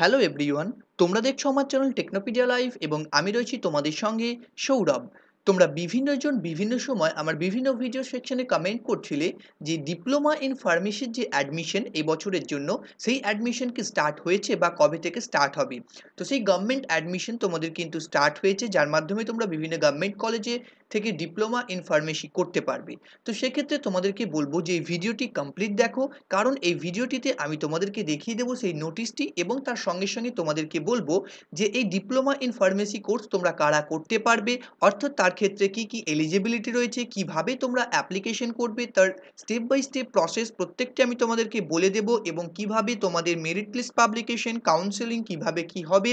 hello everyone তোমরা দেখছো আমার চ্যানেল টেকনোপিডিয়া লাইভ এবং আমি রয়েছি তোমাদের সঙ্গে সৌরভ তোমরা বিভিন্নজন বিভিন্ন সময় আমার বিভিন্ন ভিডিও সেকশনে কমেন্ট করছিলে যে ডিপ্লোমা ইন ফার্মেসির যে অ্যাডমিশন এই বছরের জন্য সেই অ্যাডমিশন কি স্টার্ট হয়েছে বা কবে থেকে স্টার্ট হবে তো সেই গভর্নমেন্ট অ্যাডমিশন তোমাদের কিন্তু স্টার্ট হয়েছে যার মাধ্যমে তোমরা বিভিন্ন গভর্নমেন্ট কলেজে থেকে ডিপ্লোমা ইন ফার্মেসি করতে পারবে তো সেক্ষেত্রে তোমাদেরকে বলবো যে এই ভিডিওটি কমপ্লিট দেখো কারণ এই ভিডিওটিতে আমি তোমাদেরকে দেখিয়ে দেবো সেই নোটিশটি এবং তার সঙ্গে সঙ্গে তোমাদেরকে বলবো যে এই ডিপ্লোমা ইন ফার্মেসি কোর্স তোমরা কারা করতে পারবে অর্থাৎ তার ক্ষেত্রে কি কি এলিজিবিলিটি রয়েছে কিভাবে তোমরা অ্যাপ্লিকেশন করবে তার স্টেপ বাই স্টেপ প্রসেস প্রত্যেকটি আমি তোমাদেরকে বলে দেব এবং কিভাবে তোমাদের মেরিট লিস্ট পাবলিকেশন কাউন্সেলিং কিভাবে কি হবে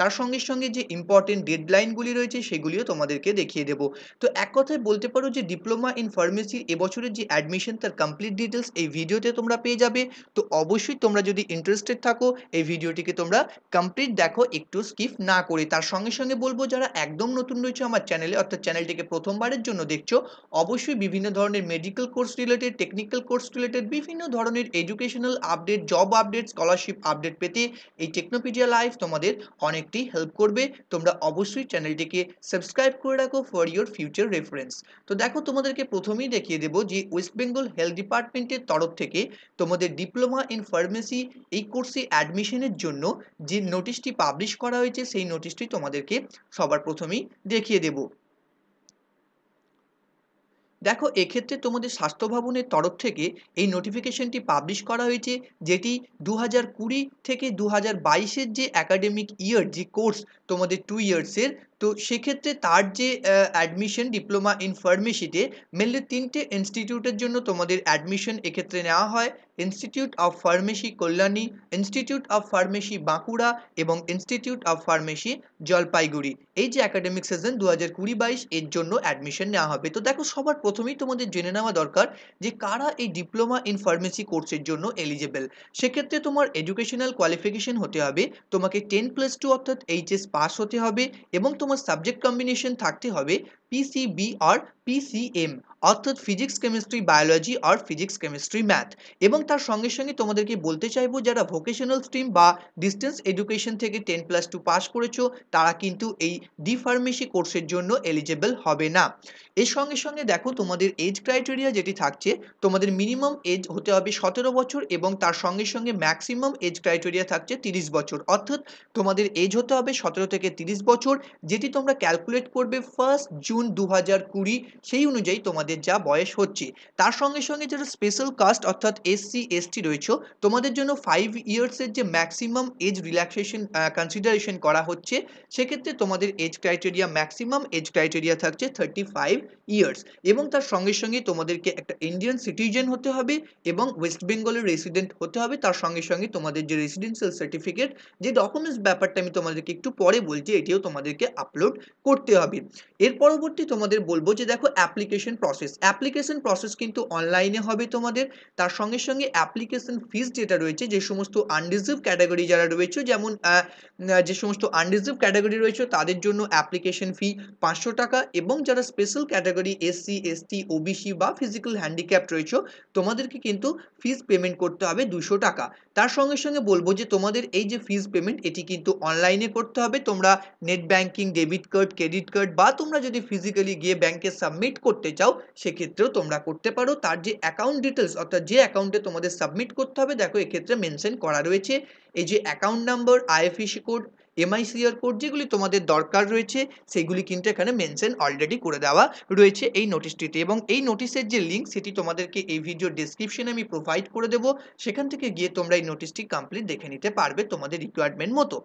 তার সঙ্গে সঙ্গে যে ইম্পর্টেন্ট ডেডলাইনগুলি রয়েছে সেগুলিও তোমাদেরকে দেখিয়ে দেবো তো এক কথায় বলতে পারো যে ডিপ্লোমা ইন ফার্মেসির এবছরের যে অ্যাডমিশন তার কমপ্লিট ডিটেলস এই ভিডিওতে তোমরা পেয়ে যাবে তো অবশ্যই তোমরা যদি ইন্টারেস্টেড থাকো এই ভিডিওটিকে তোমরা কমপ্লিট দেখো একটু স্কিপ না করে তার সঙ্গে সঙ্গে বলবো যারা একদম নতুন রয়েছে আমার চ্যানেলে অর্থাৎ চ্যানেলটিকে প্রথমবারের জন্য দেখছো অবশ্যই বিভিন্ন ধরনের medical course related technical course related বিভিন্ন ধরনের educational update job update scholarship update পেতে এই টেকনোপিডিয়া লাইভ তোমাদের অনেক অনেকটি হেল্প করবে তোমরা অবশ্যই চ্যানেলটিকে সাবস্ক্রাইব করে রাখো ফর ইউর ফিউচার রেফারেন্স তো দেখো তোমাদেরকে প্রথমেই দেখিয়ে দেবো যে ওয়েস্ট বেঙ্গল হেলথ ডিপার্টমেন্টের তরফ থেকে তোমাদের ডিপ্লোমা ইন ফার্মেসি এই কোর্সে অ্যাডমিশনের জন্য যে নোটিশটি পাবলিশ করা হয়েছে সেই নোটিশটি তোমাদেরকে সবার প্রথমেই দেখিয়ে দেবো দেখো এক্ষেত্রে তোমাদের স্বাস্থ্য ভবনের তরফ থেকে এই নোটিফিকেশনটি পাবলিশ করা হয়েছে যেটি দু হাজার কুড়ি থেকে দু হাজার বাইশের যে অ্যাকাডেমিক ইয়ার যে কোর্স তোমাদের টু ইয়ার্সের তো সেক্ষেত্রে তার যে অ্যাডমিশন ডিপ্লোমা ইন ফার্মেসিতে মেনলি তিনটে ইনস্টিটিউটের জন্য তোমাদের অ্যাডমিশন এক্ষেত্রে নেওয়া হয় institute of pharmacy Kalyani institute of pharmacy Bankura এবং ইনস্টিটিউট অফ ফার্মেসি জলপাইগুড়ি এই যে একাডেমিক সিজন দু হাজার কুড়ি বাইশ এর জন্য অ্যাডমিশন নেওয়া হবে তো দেখো সবার প্রথমেই তোমাদের জেনে নেওয়া দরকার যে কারা এই ডিপ্লোমা ইন ফার্মেসি কোর্সের জন্য এলিজেবেল সেক্ষেত্রে তোমার এডুকেশনাল কোয়ালিফিকেশন হতে হবে তোমাকে টেন প্লাস টু অর্থাৎ এইচএস পাস হতে হবে এবং तुम्हारे सबजेक्ट कम्बिनेशन थकते পিসিবি আর পিসিএম অর্থাৎ ফিজিক্স কেমিস্ট্রি বায়োলজি আর ফিজিক্স কেমিস্ট্রি ম্যাথ এবং তার সঙ্গে সঙ্গে তোমাদেরকে বলতে চাইবো যারা ভোকেশনাল স্ট্রিম বা ডিস্টেন্স এডুকেশন থেকে টেন প্লাস টু পাস করেছো তারা কিন্তু এই ডি ফার্মেসি কোর্সের জন্য এলিজেবল হবে না এর সঙ্গে সঙ্গে দেখো তোমাদের এজ ক্রাইটেরিয়া যেটি থাকছে তোমাদের মিনিমাম এজ হতে হবে সতেরো বছর এবং তার সঙ্গে সঙ্গে ম্যাক্সিমাম এজ ক্রাইটেরিয়া থাকছে তিরিশ বছর অর্থাৎ তোমাদের এজ হতে হবে সতেরো থেকে তিরিশ বছর যেটি তোমরা ক্যালকুলেট করবে ফার্স্ট জুন জুন দু হাজার কুড়ি সেই অনুযায়ী তোমাদের যা বয়স হচ্ছে তার সঙ্গে সঙ্গে যারা স্পেশাল কাস্ট অর্থাৎ এসসি এসটি রয়েছে তোমাদের জন্য ফাইভ ইয়ার্সের যে ম্যাক্সিমাম এজ রিল্যাক্সেশন কনসিডারেশন করা হচ্ছে সেক্ষেত্রে তোমাদের age criteria maximum age criteria থাকছে থার্টি ফাইভ ইয়ার্স এবং তার সঙ্গে সঙ্গে তোমাদেরকে একটা ইন্ডিয়ান সিটিজেন হতে হবে এবং ওয়েস্ট বেঙ্গলের রেসিডেন্ট হতে হবে তার সঙ্গে সঙ্গে তোমাদের যে রেসিডেন্সিয়াল সার্টিফিকেট যে ডকুমেন্টস ব্যাপারটা আমি তোমাদেরকে একটু পরে বলছি এটিও তোমাদেরকে আপলোড করতে হবে এর পরবর্তী তোমাদের বলবো যে দেখো অ্যাপ্লিকেশন প্রসেস অ্যাপ্লিকেশন প্রসেস কিন্তু অনলাইনে হবে তোমাদের তার সঙ্গে সঙ্গে অ্যাপ্লিকেশন ফিস যেটা রয়েছে যে সমস্ত আনরিজার্ভ ক্যাটাগরি যারা রয়েছে যেমন যে সমস্ত আনরিজার্ভ ক্যাটাগরি রয়েছে তাদের জন্য অ্যাপ্লিকেশন ফি পাঁচশো টাকা এবং যারা special category SC ST OBC বা ফিজিক্যাল হ্যান্ডিক্যাপ রয়েছে তোমাদেরকে কিন্তু ফিস পেমেন্ট করতে হবে দুশো টাকা তার সঙ্গে সঙ্গে বলবো যে তোমাদের এই যে ফিস পেমেন্ট এটি কিন্তু অনলাইনে করতে হবে তোমরা net banking debit card credit card বা তোমরা যদি ফিজিক্যালি গিয়ে ব্যাংকে সাবমিট করতে চাও সেক্ষেত্রেও তোমরা করতে পারো তার যে অ্যাকাউন্ট ডিটেলস অর্থাৎ যে অ্যাকাউন্টে তোমাদের সাবমিট করতে হবে দেখো এক্ষেত্রে মেনশন করা রয়েছে এই যে account number IFSC code MICR code e যেগুলি তোমাদের দরকার রয়েছে সেগুলি কিন্তু এখানে মেনশন অলরেডি করে দেওয়া রয়েছে এই নোটিশটিতে এবং এই নোটিশের যে লিঙ্ক সেটি তোমাদেরকে এই ভিডিও ডিসক্রিপশনে আমি প্রোভাইড করে দেবো সেখান থেকে গিয়ে তোমরা এই নোটিশটি কমপ্লিট দেখে নিতে পারবে তোমাদের রিকোয়ারমেন্ট মতো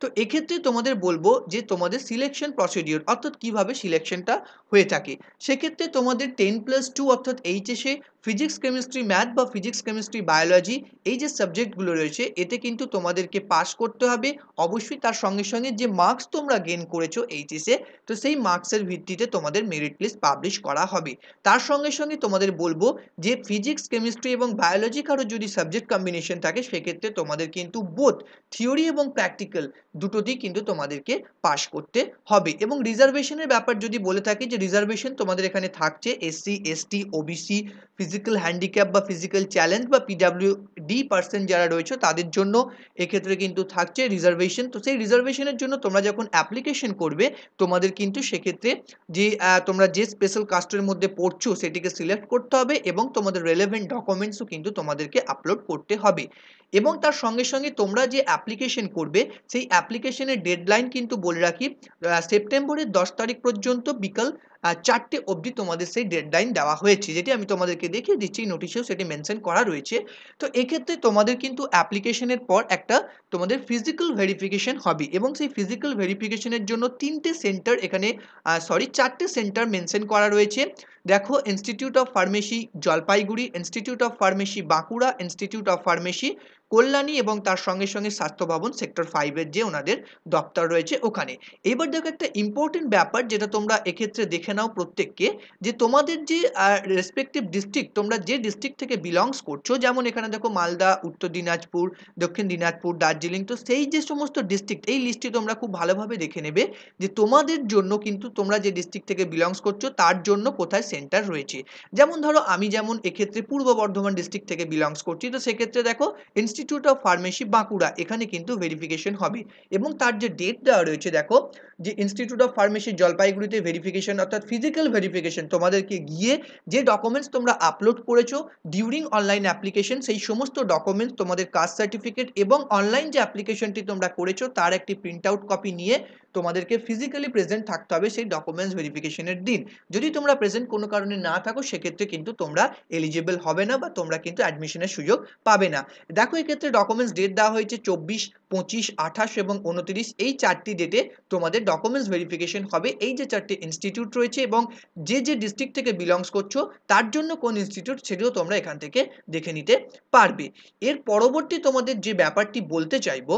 তো এক্ষেত্রে তোমাদের বলবো যে তোমাদের সিলেকশন প্রসিডিওর অর্থাৎ কিভাবে সিলেকশনটা হয়ে থাকে সেক্ষেত্রে তোমাদের টেন প্লাস টু অর্থাৎ এইচএসে ফিজিক্স কেমিস্ট্রি ম্যাথ বা ফিজিক্স কেমিস্ট্রি বায়োলজি এই যে সাবজেক্টগুলো রয়েছে এতে কিন্তু তোমাদেরকে পাশ করতে হবে অবশ্যই তার সঙ্গে সঙ্গে যে মার্কস তোমরা গেন করেছো এইচএসে তো সেই মার্কসের ভিত্তিতে তোমাদের মেরিট লিস্ট পাবলিশ করা হবে তার সঙ্গে সঙ্গে তোমাদের বলবো যে ফিজিক্স কেমিস্ট্রি এবং বায়োলজি কারো যদি সাবজেক্ট কম্বিনেশন থাকে সেক্ষেত্রে তোমাদের কিন্তু বোধ থিওরি এবং প্র্যাকটিক্যাল দুটোতেই কিন্তু তোমাদেরকে পাশ করতে হবে এবং রিজার্ভেশনের ব্যাপার যদি বলে থাকি যে রিজার্ভেশন তোমাদের এখানে থাকছে SC ST OBC physical handicap বা ফিজিক্যাল চ্যালেঞ্জ বা পিডাব্লিউ ডি পার্সেন্ট যারা রয়েছে তাদের জন্য এক্ষেত্রে কিন্তু থাকছে রিজার্ভেশন তো সেই রিজার্ভেশনের জন্য তোমরা যখন অ্যাপ্লিকেশন করবে তোমাদের কিন্তু সেক্ষেত্রে যে তোমরা যে স্পেশাল কাস্টের মধ্যে পড়ছো সেটিকে সিলেক্ট করতে হবে এবং তোমাদের রেলেভেন্ট ডকুমেন্টসও কিন্তু তোমাদেরকে আপলোড করতে হবে এবং তার সঙ্গে সঙ্গে তোমরা যে অ্যাপ্লিকেশন করবে সেই অ্যাপ্লিকেশনের ডেডলাইন কিন্তু বলে রাখি সেপ্টেম্বরের দশ তারিখ পর্যন্ত বিকাল চারটে অবধি তোমাদের সেই ডেডলাইন দেওয়া হয়েছে যেটি আমি তোমাদেরকে দেখিয়ে দিচ্ছি নোটিশেও সেটি মেনশন করা রয়েছে তো এক্ষেত্রে তোমাদের কিন্তু অ্যাপ্লিকেশনের পর একটা তোমাদের ফিজিক্যাল ভেরিফিকেশন হবে এবং সেই ফিজিক্যাল ভেরিফিকেশনের জন্য তিনটে সেন্টার এখানে সরি চারটে সেন্টার মেনশন করা রয়েছে দেখো institute of pharmacy Jalpaiguri institute of pharmacy Bankura institute of pharmacy Kalyani এবং তার সঙ্গে সঙ্গে স্বাস্থ্য ভবন সেক্টর ফাইভের যে ওনাদের দপ্তর রয়েছে ওখানে এবার দেখো একটা ইম্পর্টেন্ট ব্যাপার যেটা তোমরা এক্ষেত্রে দেখে নাও প্রত্যেককে যে তোমাদের যে রেসপেক্টিভ ডিস্ট্রিক্ট তোমরা যে ডিস্ট্রিক্ট থেকে বিলংস করছো যেমন এখানে দেখো মালদা উত্তর দিনাজপুর দক্ষিণ দিনাজপুর দার্জিলিং তো সেই যে সমস্ত ডিস্ট্রিক্ট এই লিস্টটি তোমরা খুব ভালোভাবে দেখে নেবে যে তোমাদের জন্য কিন্তু তোমরা যে ডিস্ট্রিক্ট থেকে বিলংস করছো তার জন্য কোথায় সেন্টার রয়েছে যেমন ধরো আমি যেমন এক্ষেত্রে পূর্ব বর্ধমান ডিস্ট্রিক্ট থেকে বিলংস করছি তো সেক্ষেত্রে দেখো ইনস্টিটিউট অফ ফার্মেসি বাঁকুড়া এখানে কিন্তু ভেরিফিকেশন হবে এবং তার যে ডেট দেওয়া রয়েছে দেখো যে ইনস্টিটিউট অফ ফার্মেসি জলপাইগুড়িতে ভেরিফিকেশন অর্থাৎ ফিজিক্যাল ভেরিফিকেশন তোমাদেরকে গিয়ে যে ডকুমেন্টস তোমরা আপলোড করেছো ডিউরিং অনলাইন অ্যাপ্লিকেশন সেই সমস্ত ডকুমেন্টস তোমাদের কাস্ট সার্টিফিকেট এবং অনলাইন যে অ্যাপ্লিকেশনটি তোমরা করেছো তার একটি প্রিন্ট আউট কপি নিয়ে তোমাদেরকে ফিজিক্যালি প্রেজেন্ট থাকতে হবে সেই ডকুমেন্টস ভেরিফিকেশনের দিন যদি তোমরা প্রেজেন্ট কোনো কারণে না থাকো সেক্ষেত্রে কিন্তু তোমরা এলিজিবল হবে না বা তোমরা কিন্তু অ্যাডমিশনের সুযোগ পাবে না দেখো ক্ষেত্রে ডকুমেন্টস ডেট দেওয়া হয়েছে চব্বিশ পঁচিশ আঠাশ এবং উনত্রিশ এই চারটি ডেটে তোমাদের ডকুমেন্টস ভেরিফিকেশন হবে এই যে চারটি ইনস্টিটিউট রয়েছে এবং যে যে ডিস্ট্রিক্ট থেকে বিলংস করছো তার জন্য কোন ইনস্টিটিউট সেটিও তোমরা এখান থেকে দেখে নিতে পারবে এর পরবর্তী তোমাদের যে ব্যাপারটি বলতে চাইবো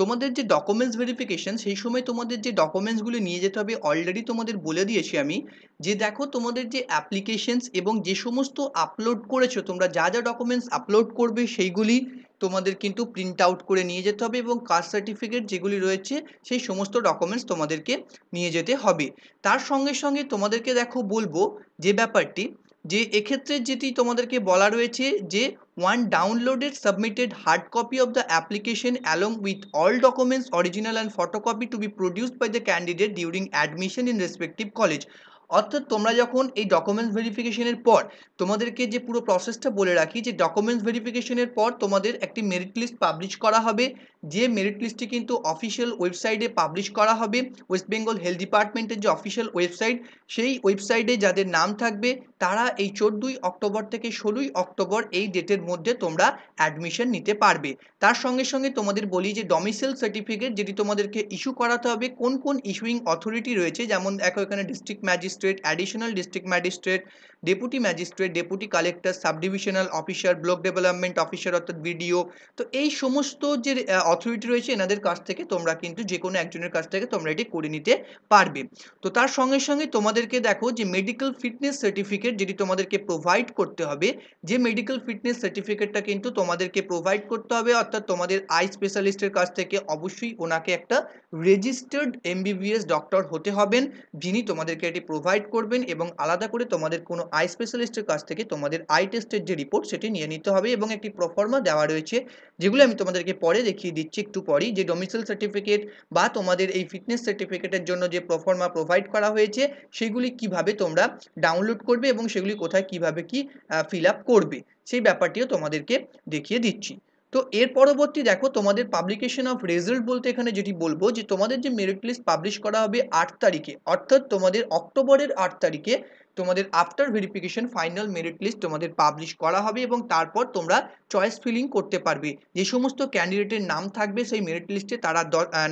তোমাদের যে ডকুমেন্টস ভেরিফিকেশান সেই সময় তোমাদের যে ডকুমেন্টসগুলো নিয়ে যেতে হবে অলরেডি তোমাদের বলে দিয়েছি আমি যে দেখো তোমাদের যে অ্যাপ্লিকেশনস এবং যে সমস্ত আপলোড করেছো তোমরা যা যা ডকুমেন্টস আপলোড করবে সেইগুলি তোমাদের কিন্তু প্রিন্ট আউট করে নিয়ে যেতে হবে এবং কাস্ট সার্টিফিকেট যেগুলি রয়েছে সেই সমস্ত ডকুমেন্টস তোমাদেরকে নিয়ে যেতে হবে তার সঙ্গে সঙ্গে তোমাদেরকে দেখো বলবো যে ব্যাপারটি যে এক্ষেত্রে যেটি তোমাদেরকে বলা রয়েছে যে one downloaded submitted hard copy of the application along with all documents original and photocopy to be produced by the candidate during admission in respective college অর্থাৎ তোমরা যখন এই ডকুমেন্টস ভেরিফিকেশনের পর তোমাদেরকে যে পুরো প্রসেসটা বলে রাখি যে ডকুমেন্টস ভেরিফিকেশনের পর তোমাদের একটি মেরিট লিস্ট পাবলিশ করা হবে যে মেরিট লিস্টটি কিন্তু অফিসিয়াল ওয়েবসাইটে পাবলিশ করা হবে ওয়েস্ট বেঙ্গল হেলথ ডিপার্টমেন্টের যে অফিসিয়াল ওয়েবসাইট সেই ওয়েবসাইটে যাদের নাম থাকবে তারা এই চোদ্দোই অক্টোবর থেকে ষোলোই অক্টোবর এই ডেটের মধ্যে তোমরা অ্যাডমিশন নিতে পারবে তার সঙ্গে সঙ্গে তোমাদের বলি যে ডমিসেল সার্টিফিকেট যেটি তোমাদেরকে ইস্যু করাতে হবে কোন কোন ইস্যুইং অথরিটি রয়েছে যেমন দেখো এখানে district magistrate magistrate additional district magistrate deputy magistrate deputy collector sub divisional officer block development officer অর্থাৎ বিডিও তো এই সমস্ত যে অথরিটি রয়েছে এনাদের কাছ থেকে তোমরা কিন্তু যে কোনো একজনের কাছ থেকে তোমরা এটি করে নিতে পারবে তো তার সঙ্গে সঙ্গে তোমাদেরকে দেখো যে মেডিকেল ফিটনেস সার্টিফিকেট যেটি তোমাদেরকে প্রোভাইড করতে হবে যে মেডিকেল ফিটনেস সার্টিফিকেটটা কিন্তু তোমাদেরকে প্রোভাইড করতে হবে অর্থাৎ তোমাদের আই স্পেশালিস্টের কাছ থেকে অবশ্যই ওনাকে একটা রেজিস্টার্ড এমবিবিএস ডক্টর হতে হবেন যিনি তোমাদেরকে এটি প্রোভাইড প্রোভাইড করবেন এবং আলাদা করে তোমাদের কোনো আই স্পেশালিস্টের কাছ থেকে তোমাদের আই টেস্টের যে রিপোর্ট সেটি নিয়ে নিতে হবে এবং একটি প্রফর্মা দেওয়া রয়েছে যেগুলো আমি তোমাদেরকে পরে দেখিয়ে দিচ্ছি একটু পরেই যে ডোমিসাইল সার্টিফিকেট বা তোমাদের এই ফিটনেস সার্টিফিকেটের জন্য যে প্রফর্মা প্রোভাইড করা হয়েছে সেগুলি কিভাবে তোমরা ডাউনলোড করবে এবং সেগুলি কোথায় কিভাবে কি ফিল আপ করবে সেই ব্যাপারটিও তোমাদেরকে দেখিয়ে দিচ্ছি তো এর পরবর্তী দেখো তোমাদের পাবলিকেশন অফ রেজাল্ট বলতে এখানে যেটি বলবো যে তোমাদের যে মেরিট লিস্ট পাবলিশ করা হবে আট তারিখে অর্থাৎ তোমাদের অক্টোবরের আট তারিখে তোমাদের after verification final merit list তোমাদের পাবলিশ করা হবে এবং তারপর তোমরা চয়েস ফিলিং করতে পারবে যে সমস্ত ক্যান্ডিডেটের নাম থাকবে সেই মেরিট লিস্টে তারা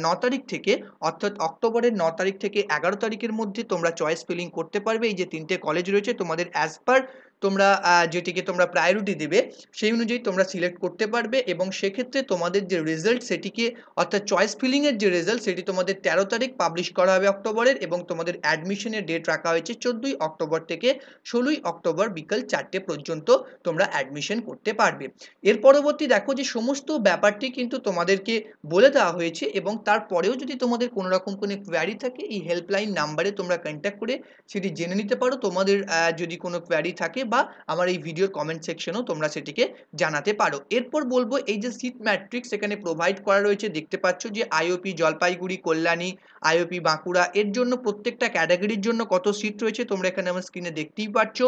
ন তারিখ থেকে অর্থাৎ অক্টোবরের ন তারিখ থেকে এগারো তারিখের মধ্যে তোমরা চয়েস ফিলিং করতে পারবে এই যে তিনটে কলেজ রয়েছে তোমাদের অ্যাজ পার তোমরা যেটিকে তোমরা প্রায়োরিটি দেবে সেই অনুযায়ী তোমরা সিলেক্ট করতে পারবে এবং সেক্ষেত্রে তোমাদের যে রেজাল্ট সেটিকে অর্থাৎ চয়েস ফিলিংয়ের যে রেজাল্ট সেটি তোমাদের তেরো তারিখ পাবলিশ করা হবে অক্টোবরের এবং তোমাদের অ্যাডমিশনের ডেট রাখা হয়েছে চোদ্দোই অক্টোবর থেকে ষোলোই অক্টোবর বিকেল চারটে পর্যন্ত তোমরা অ্যাডমিশন করতে পারবে এর পরবর্তী দেখো যে সমস্ত ব্যাপারটি কিন্তু তোমাদেরকে বলে দেওয়া হয়েছে এবং তারপরেও যদি তোমাদের কোনো রকম কোনো কোয়ারি থাকে এই হেল্পলাইন নাম্বারে তোমরা কন্ট্যাক্ট করে সেটি জেনে নিতে পারো তোমাদের যদি কোনো কোয়ারি থাকে বা আমার এই ভিডিওর কমেন্ট সেকশনেও তোমরা সেটিকে জানাতে পারো এরপর বলবো এই যে সিট ম্যাট্রিক্স এখানে প্রোভাইড করা রয়েছে দেখতে পাচ্ছ যে আইওপি জলপাইগুড়ি কল্যাণী আইওপি বাঁকুড়া এর জন্য প্রত্যেকটা ক্যাটাগরির জন্য কত সিট রয়েছে তোমরা এখানে আমার স্ক্রিনে দেখতেই পাচ্ছ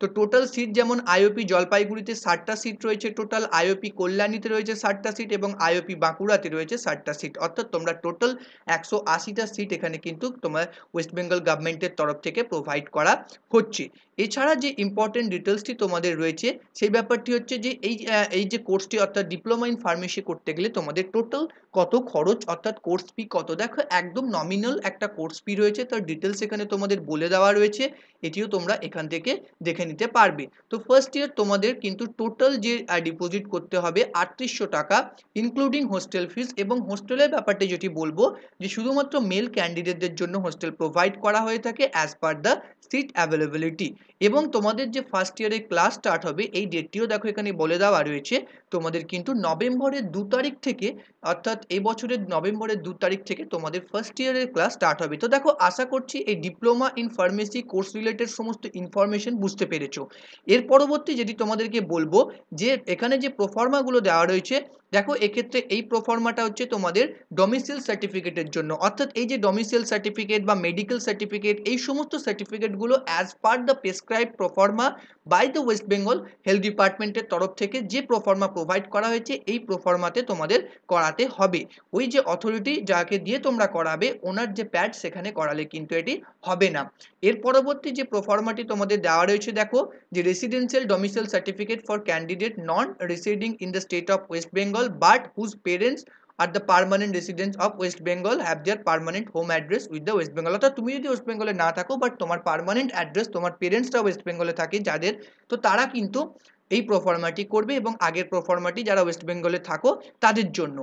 তো টোটাল সিট যেমন আইওপি জলপাইগুড়িতে ষাটটা সিট রয়েছে টোটাল আইওপি কল্যাণীতে রয়েছে ষাটটা সিট এবং আইওপি বাঁকুড়াতে রয়েছে ষাটটা সিট অর্থাৎ তোমরা টোটাল একশো আশিটা সিট এখানে কিন্তু তোমার ওয়েস্ট বেঙ্গল গভর্নমেন্টের তরফ থেকে প্রোভাইড করা হচ্ছে এছাড়া যে ইম্পর্টেন্ট ইম্পর্টেন্ট ডিটেলসটি তোমাদের রয়েছে সেই ব্যাপারটি হচ্ছে যে এই এই যে কোর্সটি অর্থাৎ ডিপ্লোমা ইন ফার্মেসি করতে গেলে তোমাদের টোটাল কত খরচ অর্থাৎ কোর্স ফি কত দেখো একদম নমিনাল একটা কোর্স ফি রয়েছে তার ডিটেলস এখানে তোমাদের বলে দেওয়া রয়েছে এটিও তোমরা এখান থেকে দেখে নিতে পারবে তো ফার্স্ট ইয়ার তোমাদের কিন্তু টোটাল যে ডিপোজিট করতে হবে আটত্রিশশো টাকা ইনক্লুডিং হোস্টেল ফিস এবং হোস্টেলের ব্যাপারটা যেটি বলবো যে শুধুমাত্র মেল ক্যান্ডিডেটদের জন্য হোস্টেল প্রোভাইড করা হয়ে থাকে as per the seat availability এবং তোমাদের যে ফার্স্ট ইয়ারের ক্লাস স্টার্ট হবে এই ডেটটিও দেখো এখানে বলে দেওয়া রয়েছে তোমাদের কিন্তু নভেম্বরের দু তারিখ থেকে অর্থাৎ এই বছরের নভেম্বরের দু তারিখ থেকে তোমাদের ফার্স্ট ইয়ারের ক্লাস স্টার্ট হবে তো দেখো আশা করছি এই diploma in pharmacy course related সমস্ত ইনফরমেশন বুঝতে পেরেছো এর পরবর্তী যেটি তোমাদেরকে বলবো যে এখানে যে প্রফর্মাগুলো দেওয়া রয়েছে দেখো এক্ষেত্রে এই প্রফর্মাটা হচ্ছে তোমাদের ডোমিসিল সার্টিফিকেটের জন্য অর্থাৎ এই যে ডোমিসিল সার্টিফিকেট বা মেডিকেল সার্টিফিকেট এই সমস্ত সার্টিফিকেটগুলো as per the prescribe proforma by the West Bengal health ডিপার্টমেন্টের তরফ থেকে যে প্রফর্মা প্রোভাইড করা হয়েছে এই প্রফর্মাতে তোমাদের করাতে হবে ওই যে অথরিটি যাকে দিয়ে তোমরা করাবে ওনার যে প্যাড সেখানে করালে কিন্তু এটি হবে না এর পরবর্তী যে প্রফর্মাটি তোমাদের দেওয়া রয়েছে দেখো যে residential domicile certificate for candidate non residing in the state of West Bengal Bengal but whose parents are the permanent residence of West Bengal have their permanent home address with the West Bengal অর্থাৎ তুমি যদি ওয়েস্ট বেঙ্গলে না থাকো বাট তোমার পারমানেন্ট অ্যাড্রেস তোমার পেরেন্টসরা West বেঙ্গলে থাকে যাদের তো তারা কিন্তু এই প্রফর্মাটি করবে এবং আগের প্রফর্মাটি যারা ওয়েস্ট বেঙ্গলে থাকো তাদের জন্য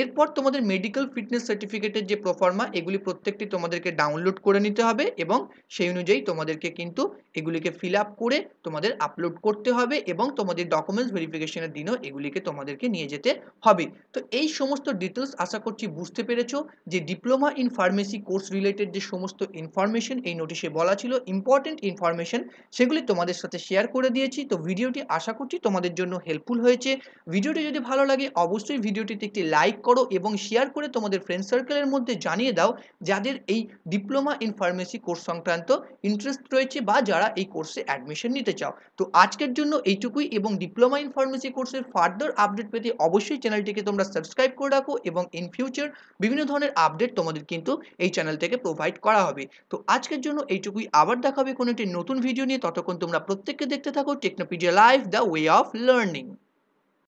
এরপর তোমাদের মেডিকেল ফিটনেস সার্টিফিকেটের যে প্রফর্মা এগুলি প্রত্যেকটি তোমাদেরকে ডাউনলোড করে নিতে হবে এবং সেই অনুযায়ী তোমাদেরকে কিন্তু এগুলিকে ফিল আপ করে তোমাদের আপলোড করতে হবে এবং তোমাদের ডকুমেন্টস ভেরিফিকেশনের দিনও এগুলিকে তোমাদেরকে নিয়ে যেতে হবে তো এই সমস্ত ডিটেলস আশা করছি বুঝতে পেরেছো যে diploma in pharmacy course related যে সমস্ত ইনফরমেশন এই নোটিশে বলা ছিল ইম্পর্টেন্ট ইনফরমেশন সেগুলি তোমাদের সাথে শেয়ার করে দিয়েছি তো ভিডিওটি আশা করছি তোমাদের জন্য হেল্পফুল হয়েছে ভিডিওটি যদি ভালো লাগে অবশ্যই ভিডিওটিতে একটি লাইক লাইক করো এবং শেয়ার করে তোমাদের ফ্রেন্ড সার্কেলের মধ্যে জানিয়ে দাও যাদের এই ডিপ্লোমা ইন ফার্মেসি কোর্স সংক্রান্ত ইন্টারেস্ট রয়েছে বা যারা এই কোর্সে অ্যাডমিশন নিতে চাও তো আজকের জন্য এইটুকুই এবং ডিপ্লোমা ইন ফার্মেসি কোর্সের ফার্দার আপডেট পেতে অবশ্যই চ্যানেলটিকে তোমরা সাবস্ক্রাইব করে রাখো এবং ইন ফিউচার বিভিন্ন ধরনের আপডেট তোমাদের কিন্তু এই চ্যানেল থেকে প্রোভাইড করা হবে তো আজকের জন্য এইটুকুই আবার দেখাবে কোনো একটি নতুন ভিডিও নিয়ে ততক্ষণ তোমরা প্রত্যেককে দেখতে থাকো Technopedia life the way of learning